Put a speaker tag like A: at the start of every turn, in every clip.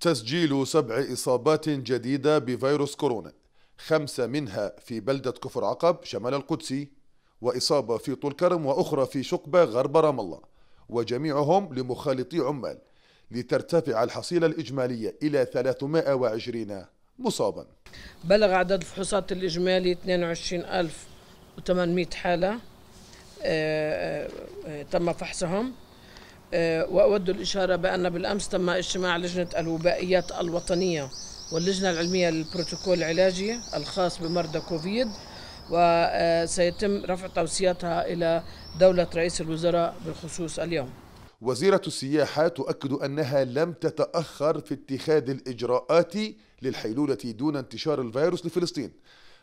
A: تسجيل سبع إصابات جديدة بفيروس كورونا خمسة منها في بلدة كفر عقب شمال القدسي وإصابة في طول كرم وأخرى في شقبة غرب رام الله وجميعهم لمخالطي عمال لترتفع الحصيلة الإجمالية إلى 320 مصابا
B: بلغ عدد الفحوصات الإجمالي 22800 حالة آه، آه، آه، تم فحصهم آه، وأود الإشارة بأن بالأمس تم اجتماع لجنة الوبائيات الوطنية واللجنة العلمية للبروتوكول العلاجي الخاص بمرضى كوفيد وسيتم رفع توصياتها إلى دولة رئيس الوزراء بالخصوص اليوم
A: وزيرة السياحة تؤكد أنها لم تتأخر في اتخاذ الإجراءات للحيلولة دون انتشار الفيروس لفلسطين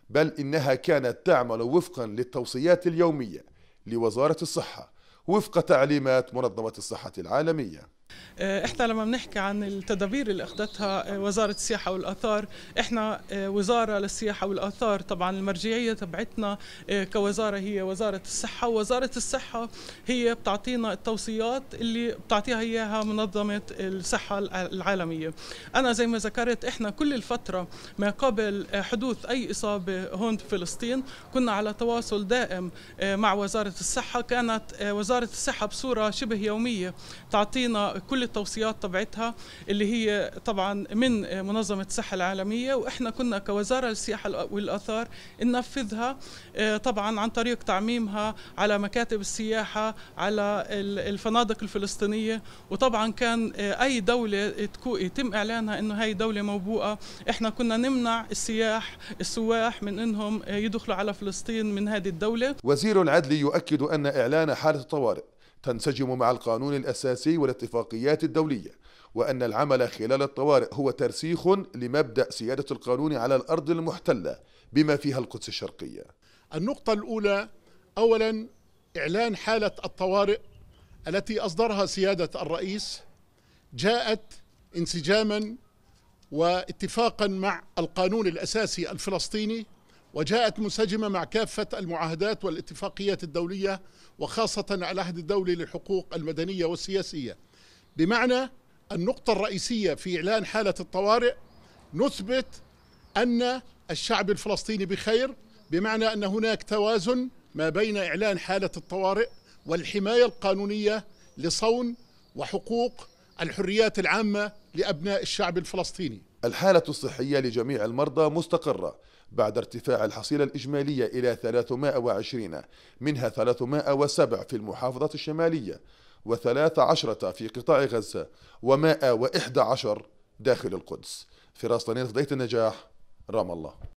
A: بل إنها كانت تعمل وفقا للتوصيات اليومية لوزارة الصحة وفق تعليمات منظمة الصحة العالمية
C: آه، احنا لما بنحكي عن التدابير اللي اخذتها آه، وزاره السياحه والاثار احنا آه، وزاره للسياحه والاثار طبعا المرجعيه تبعتنا كوزاره هي وزاره الصحه وزاره الصحه هي بتعطينا التوصيات اللي بتعطيها اياها منظمه الصحه العالميه انا زي ما ذكرت احنا كل الفتره ما قبل حدوث اي اصابه هون في فلسطين كنا على تواصل دائم مع وزاره الصحه كانت وزاره الصحه بصوره شبه يوميه تعطينا كل التوصيات تبعتها اللي هي طبعا من منظمة الصحة العالمية وإحنا كنا كوزارة للسياحة والآثار ننفذها آه، طبعا عن طريق تعميمها على مكاتب السياحة على الفنادق الفلسطينية وطبعا كان آه، أي دولة يتم إعلانها إنه هاي دولة موبوءة إحنا كنا نمنع السياح السواح من إنهم آه، يدخلوا على فلسطين من هذه الدولة
A: وزير العدل يؤكد أن إعلان حالة الطوارئ تنسجم مع القانون الأساسي والاتفاقيات الدولية وأن العمل خلال الطوارئ هو ترسيخ لمبدأ سيادة القانون على الأرض المحتلة بما فيها القدس الشرقية النقطة الأولى أولا
D: إعلان حالة الطوارئ التي أصدرها سيادة الرئيس جاءت انسجاما واتفاقا مع القانون الأساسي الفلسطيني وجاءت منسجمة مع كافة المعاهدات والاتفاقيات الدولية وخاصة العهد الدولي للحقوق المدنية والسياسية بمعنى النقطة الرئيسية في إعلان حالة الطوارئ نثبت أن الشعب الفلسطيني بخير بمعنى أن هناك توازن ما بين إعلان حالة الطوارئ والحماية القانونية لصون وحقوق الحريات
A: العامة لأبناء الشعب الفلسطيني الحالة الصحية لجميع المرضى مستقرة بعد ارتفاع الحصيلة الإجمالية إلى 320 منها 307 في المحافظة الشمالية الشمالية و13 في قطاع غزة و و111 داخل القدس فراس طنين في النجاح رام الله